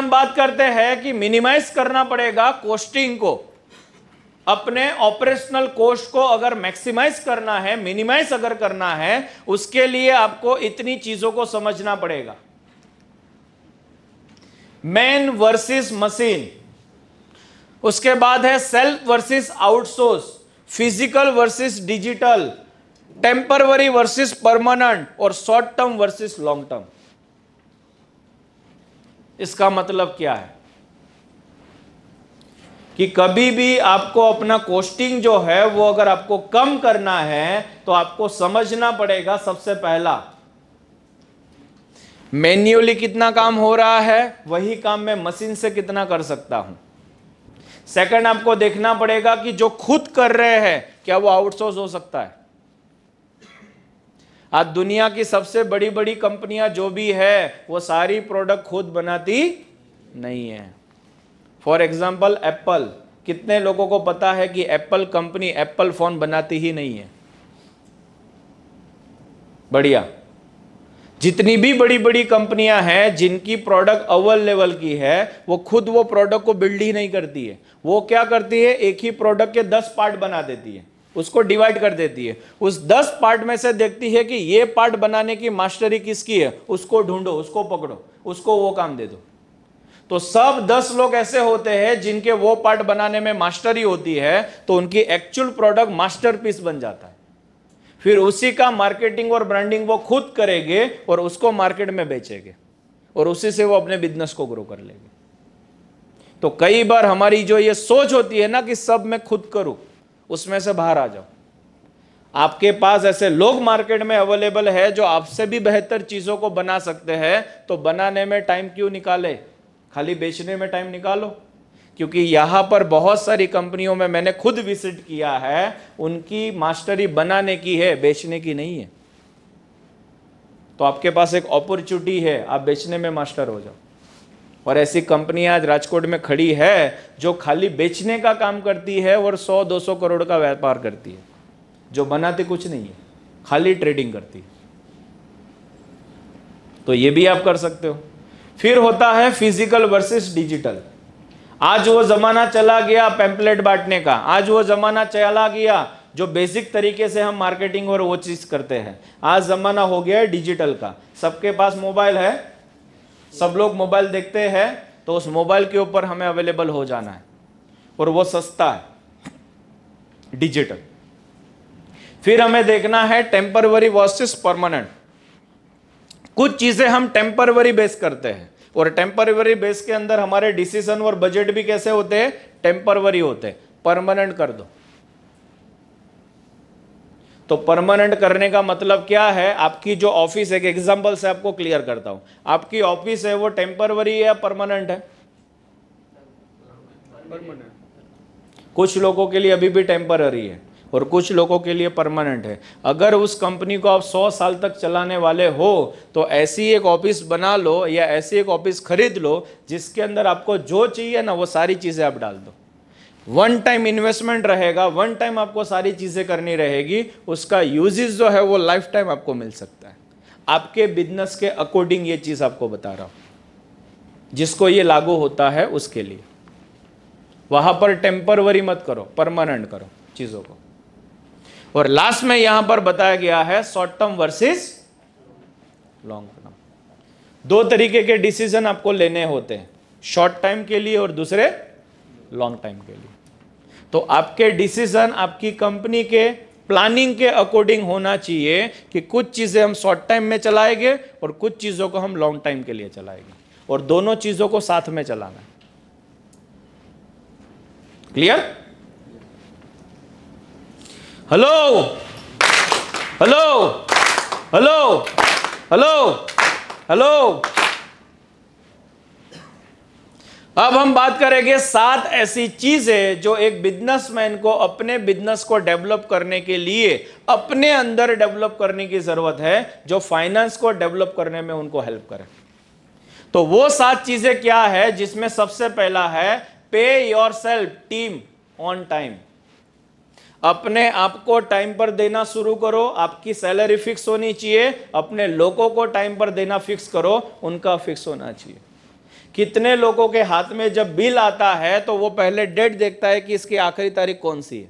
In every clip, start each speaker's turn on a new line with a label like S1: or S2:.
S1: हम बात करते हैं कि मिनिमाइज करना पड़ेगा कोस्टिंग को अपने ऑपरेशनल कोस्ट को अगर मैक्सिमाइज करना है मिनिमाइज अगर करना है उसके लिए आपको इतनी चीजों को समझना पड़ेगा मैन वर्सेस मशीन उसके बाद है self versus outsource physical versus digital temporary versus permanent और short term versus long term इसका मतलब क्या है कि कभी भी आपको अपना कोस्टिंग जो है वो अगर आपको कम करना है तो आपको समझना पड़ेगा सबसे पहला मैन्युअली कितना काम हो रहा है वही काम मैं मशीन से कितना कर सकता हूं सेकंड आपको देखना पड़ेगा कि जो खुद कर रहे हैं क्या वो आउटसोर्स हो सकता है आज दुनिया की सबसे बड़ी बड़ी कंपनियां जो भी है वो सारी प्रोडक्ट खुद बनाती नहीं है फॉर एग्जाम्पल एप्पल कितने लोगों को पता है कि एप्पल कंपनी एप्पल फ़ोन बनाती ही नहीं है बढ़िया जितनी भी बड़ी बड़ी कंपनियां हैं जिनकी प्रोडक्ट अव्वल लेवल की है वो खुद वो प्रोडक्ट को बिल्ड ही नहीं करती है वो क्या करती है एक ही प्रोडक्ट के दस पार्ट बना देती है उसको डिवाइड कर देती है उस दस पार्ट में से देखती है कि ये पार्ट बनाने की मास्टरी किसकी है उसको ढूंढो उसको पकड़ो उसको वो काम दे दो तो सब दस लोग ऐसे होते हैं जिनके वो पार्ट बनाने में मास्टरी होती है तो उनकी एक्चुअल प्रोडक्ट मास्टरपीस बन जाता है फिर उसी का मार्केटिंग और ब्रांडिंग वो खुद करेंगे और उसको मार्केट में बेचेंगे और उसी से वो अपने बिजनेस को ग्रो कर लेंगे तो कई बार हमारी जो ये सोच होती है ना कि सब मैं खुद करूं उसमें से बाहर आ जाओ आपके पास ऐसे लोग मार्केट में अवेलेबल है जो आपसे भी बेहतर चीज़ों को बना सकते हैं तो बनाने में टाइम क्यों निकाले खाली बेचने में टाइम निकालो क्योंकि यहां पर बहुत सारी कंपनियों में मैंने खुद विजिट किया है उनकी मास्टरी बनाने की है बेचने की नहीं है तो आपके पास एक अपॉर्चुनिटी है आप बेचने में मास्टर हो जाओ और ऐसी कंपनी आज राजकोट में खड़ी है जो खाली बेचने का काम करती है और 100-200 करोड़ का व्यापार करती है जो बनाते कुछ नहीं है खाली ट्रेडिंग करती है तो ये भी आप कर सकते हो फिर होता है फिजिकल वर्सेस डिजिटल आज वो ज़माना चला गया पेम्पलेट बांटने का आज वो ज़माना चला गया जो बेसिक तरीके से हम मार्केटिंग और वो चीज़ करते हैं आज ज़माना हो गया है डिजिटल का सबके पास मोबाइल है सब लोग मोबाइल देखते हैं तो उस मोबाइल के ऊपर हमें अवेलेबल हो जाना है और वो सस्ता है डिजिटल फिर हमें देखना है टेम्परवरी वर्सेस परमानेंट कुछ चीज़ें हम टेम्परवरी बेस करते हैं और टेम्परवरी बेस के अंदर हमारे डिसीजन और बजट भी कैसे होते हैं टेम्परवरी होते हैं परमानेंट कर दो तो परमानेंट करने का मतलब क्या है आपकी जो ऑफिस एक एग्जाम्पल से आपको क्लियर करता हूं आपकी ऑफिस है वो टेम्पररी है या परमानेंट है कुछ लोगों के लिए अभी भी टेम्पररी है और कुछ लोगों के लिए परमानेंट है अगर उस कंपनी को आप 100 साल तक चलाने वाले हो तो ऐसी एक ऑफिस बना लो या ऐसी एक ऑफिस खरीद लो जिसके अंदर आपको जो चाहिए ना वो सारी चीज़ें आप डाल दो वन टाइम इन्वेस्टमेंट रहेगा वन टाइम आपको सारी चीज़ें करनी रहेगी उसका यूजेस जो है वो लाइफ टाइम आपको मिल सकता है आपके बिजनेस के अकॉर्डिंग ये चीज़ आपको बता रहा हूँ जिसको ये लागू होता है उसके लिए वहाँ पर टेम्परवरी मत करो परमानेंट करो चीज़ों को और लास्ट में यहाँ पर बताया गया है short term versus long term दो तरीके के डिसीजन आपको लेने होते हैं शॉर्ट टाइम के लिए और दूसरे लॉन्ग टाइम के लिए तो आपके डिसीजन आपकी कंपनी के प्लानिंग के अकॉर्डिंग होना चाहिए कि कुछ चीज़ें हम शॉर्ट टाइम में चलाएंगे और कुछ चीज़ों को हम लॉन्ग टाइम के लिए चलाएंगे और दोनों चीज़ों को साथ में चलाना clear hello hello hello hello hello अब हम बात करेंगे सात ऐसी चीजें जो एक बिजनेसमैन को अपने बिजनेस को डेवलप करने के लिए अपने अंदर डेवलप करने की जरूरत है जो फाइनेंस को डेवलप करने में उनको हेल्प करे तो वो सात चीजें क्या है जिसमें सबसे पहला है pay yourself team on time अपने आप को टाइम पर देना शुरू करो आपकी सैलरी फिक्स होनी चाहिए अपने लोगों को टाइम पर देना फिक्स करो उनका फिक्स होना चाहिए कितने लोगों के हाथ में जब बिल आता है तो वो पहले डेट देखता है कि इसकी आखिरी तारीख कौन सी है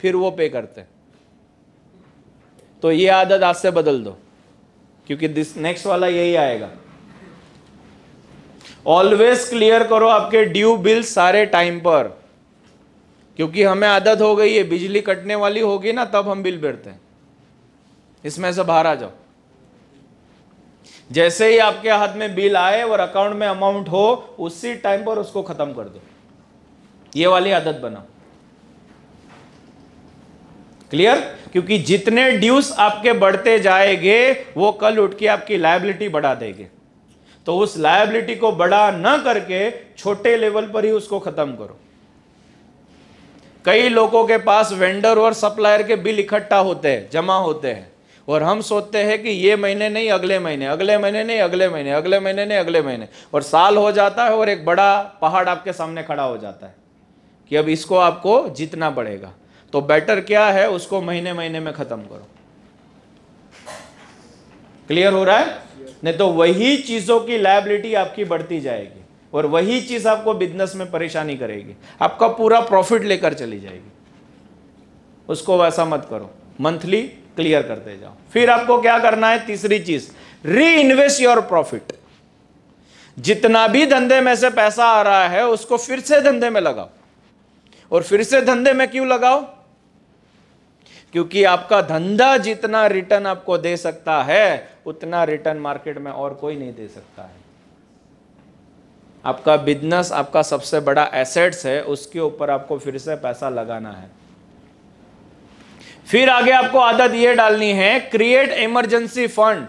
S1: फिर वो पे करते हैं तो ये आदत आज से बदल दो क्योंकि दिस नेक्स्ट वाला यही आएगा ऑलवेज क्लियर करो आपके ड्यू बिल सारे टाइम पर क्योंकि हमें आदत हो गई है बिजली कटने वाली होगी ना तब हम बिल भरते हैं इसमें से बाहर आ जाओ जैसे ही आपके हाथ में बिल आए और अकाउंट में अमाउंट हो उसी टाइम पर उसको खत्म कर दो ये वाली आदत बनाओ क्लियर क्योंकि जितने ड्यूस आपके बढ़ते जाएंगे वो कल उठ के आपकी लाइबिलिटी बढ़ा देंगे तो उस लाइबिलिटी को बड़ा न करके छोटे लेवल पर ही उसको खत्म करो कई लोगों के पास वेंडर और सप्लायर के बिल इकट्ठा होते हैं जमा होते हैं और हम सोचते हैं कि ये महीने नहीं अगले महीने अगले महीने नहीं अगले महीने अगले महीने नहीं अगले महीने और साल हो जाता है और एक बड़ा पहाड़ आपके सामने खड़ा हो जाता है कि अब इसको आपको जीतना पड़ेगा तो बेटर क्या है उसको महीने महीने में ख़त्म करो क्लियर हो रहा है नहीं तो वही चीज़ों की लाइबिलिटी आपकी बढ़ती जाएगी और वही चीज़ आपको बिजनेस में परेशानी करेगी आपका पूरा प्रॉफिट लेकर चली जाएगी उसको वैसा मत करो मंथली क्लियर करते जाओ फिर आपको क्या करना है तीसरी चीज री इन्वेस्ट योर प्रॉफिट जितना भी धंधे में से पैसा आ रहा है उसको फिर से धंधे में लगाओ और फिर से धंधे में क्यों लगाओ क्योंकि आपका धंधा जितना रिटर्न आपको दे सकता है उतना रिटर्न मार्केट में और कोई नहीं दे सकता है आपका बिजनेस आपका सबसे बड़ा एसेट्स है उसके ऊपर आपको फिर से पैसा लगाना है फिर आगे आपको आदत ये डालनी है क्रिएट इमरजेंसी फंड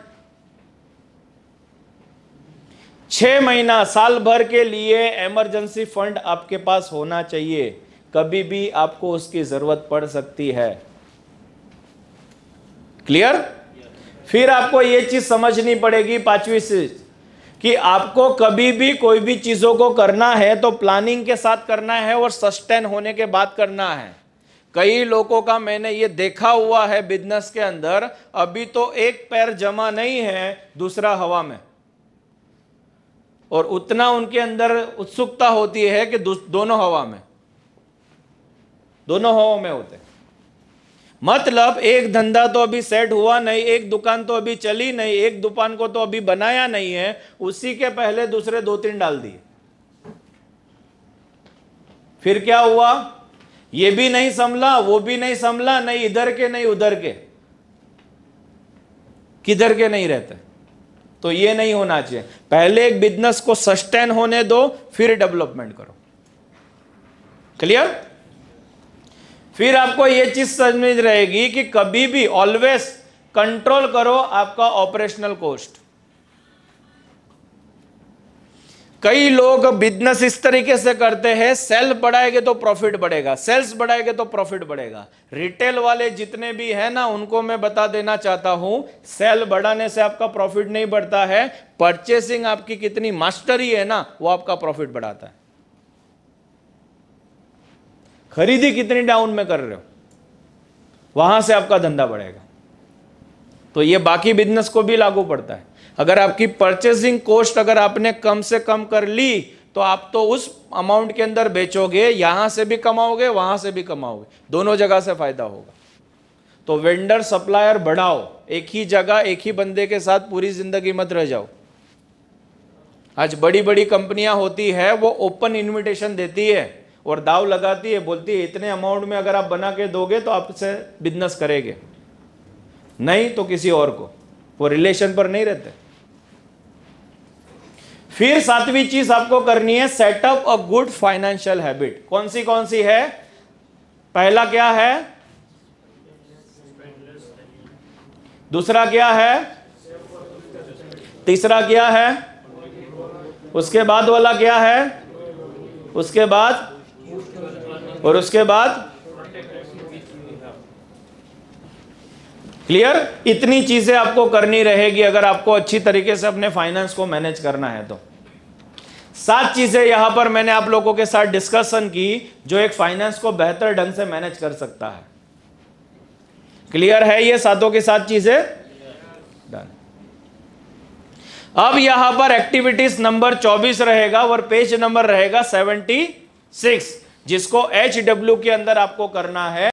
S1: छह महीना साल भर के लिए इमरजेंसी फंड आपके पास होना चाहिए कभी भी आपको उसकी जरूरत पड़ सकती है क्लियर फिर आपको ये चीज समझनी पड़ेगी पांचवी चीज कि आपको कभी भी कोई भी चीजों को करना है तो प्लानिंग के साथ करना है और सस्टेन होने के बाद करना है कई लोगों का मैंने ये देखा हुआ है बिजनेस के अंदर अभी तो एक पैर जमा नहीं है दूसरा हवा में और उतना उनके अंदर उत्सुकता होती है कि दोनों हवा में दोनों हवा में होते मतलब एक धंधा तो अभी सेट हुआ नहीं एक दुकान तो अभी चली नहीं एक दुकान को तो अभी बनाया नहीं है उसी के पहले दूसरे दो तीन डाल दिए फिर क्या हुआ ये भी नहीं संभला वो भी नहीं संभला नहीं इधर के नहीं उधर के किधर के नहीं रहते तो ये नहीं होना चाहिए पहले एक बिजनेस को सस्टेन होने दो फिर डेवलपमेंट करो क्लियर फिर आपको ये चीज समझ रहेगी कि कभी भी ऑलवेज कंट्रोल करो आपका ऑपरेशनल कॉस्ट कई लोग बिजनेस इस तरीके से करते हैं सेल बढ़ाएंगे तो प्रॉफिट बढ़ेगा सेल्स बढ़ाएंगे तो प्रॉफिट बढ़ेगा रिटेल वाले जितने भी हैं ना उनको मैं बता देना चाहता हूं सेल बढ़ाने से आपका प्रॉफिट नहीं बढ़ता है परचेसिंग आपकी कितनी मास्टरी है ना वो आपका प्रॉफिट बढ़ाता है खरीदी कितनी डाउन में कर रहे हो वहां से आपका धंधा बढ़ेगा तो ये बाकी बिजनेस को भी लागू पड़ता है अगर आपकी परचेसिंग कॉस्ट अगर आपने कम से कम कर ली तो आप तो उस अमाउंट के अंदर बेचोगे यहां से भी कमाओगे वहां से भी कमाओगे दोनों जगह से फ़ायदा होगा तो वेंडर सप्लायर बढ़ाओ एक ही जगह एक ही बंदे के साथ पूरी ज़िंदगी मत रह जाओ आज बड़ी बड़ी कंपनियां होती है वो ओपन इन्विटेशन देती है और दाव लगाती है बोलती है इतने अमाउंट में अगर आप बना के दोगे तो आपसे बिजनेस करेंगे नहीं तो किसी और को वो रिलेशन पर नहीं रहते फिर सातवीं चीज आपको करनी है setup a good financial habit कौन सी कौन सी है पहला क्या है दूसरा क्या है तीसरा क्या है उसके बाद वाला क्या है उसके बाद और उसके बाद क्लियर इतनी चीजें आपको करनी रहेगी अगर आपको अच्छी तरीके से अपने फाइनेंस को मैनेज करना है तो सात चीजें यहां पर मैंने आप लोगों के साथ डिस्कशन की जो एक फाइनेंस को बेहतर ढंग से मैनेज कर सकता है क्लियर है ये सातों की सात चीजें डन अब यहां पर एक्टिविटीज नंबर 24 रहेगा और पेज नंबर रहेगा 76 जिसको एच के अंदर आपको करना है